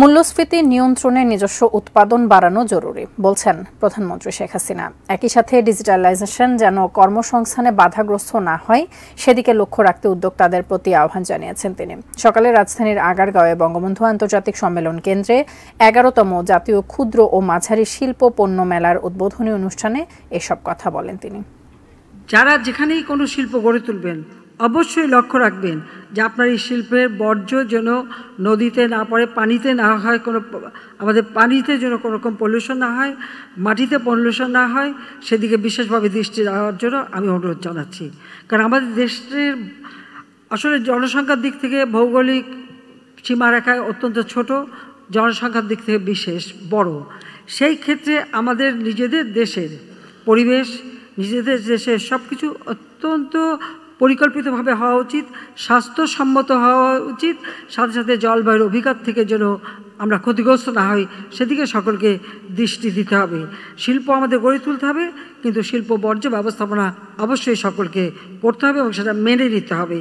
মূল্যস্ফীতি নিয়ন্ত্রণে নিজস্ব উৎপাদন বাড়ানো জরুরি বলছেন প্রধানমন্ত্রী শেখ হাসিনা একই সাথে ডিজিটালাইজেশন যেন কর্মসংস্থানে বাধাগ্রস্ত না হয় সেদিকে লক্ষ্য রাখতে উদ্যোক্তাদের প্রতি আহ্বান জানিয়েছেন তিনি সকালে রাজধানীর আগারগাঁওয়ে বঙ্গবন্ধু আন্তর্জাতিক সম্মেলন কেন্দ্রে এগারোতম জাতীয় ক্ষুদ্র ও মাঝারি শিল্প পণ্য মেলার উদ্বোধনী অনুষ্ঠানে এসব কথা বলেন তিনি যারা যেখানেই কোনো শিল্প গড়ে তুলবেন অবশ্যই লক্ষ্য রাখবেন যে আপনার এই শিল্পের বর্জ্য যেন নদীতে না পড়ে পানিতে না হয় কোনো আমাদের পানিতে যেন কোনো রকম পলিউশন না হয় মাটিতে পলিউশন না হয় সেদিকে বিশেষভাবে দৃষ্টি দেওয়ার জন্য আমি অনুরোধ জানাচ্ছি কারণ আমাদের দেশের আসলে জনসংখ্যার দিক থেকে ভৌগোলিক সীমারেখায় অত্যন্ত ছোট জনসংখ্যার দিক থেকে বিশেষ বড় সেই ক্ষেত্রে আমাদের নিজেদের দেশের পরিবেশ নিজেদের দেশের সব কিছু অত্যন্ত পরিকল্পিতভাবে হওয়া উচিত স্বাস্থ্যসম্মত হওয়া উচিত সাথে সাথে জলবায়ুর অভিঘাত থেকে যেন আমরা ক্ষতিগ্রস্ত না হই সেদিকে সকলকে দৃষ্টি দিতে হবে শিল্প আমাদের গড়ে তুলতে হবে কিন্তু শিল্প বর্জ্য ব্যবস্থাপনা অবশ্যই সকলকে করতে হবে এবং সেটা মেনে নিতে হবে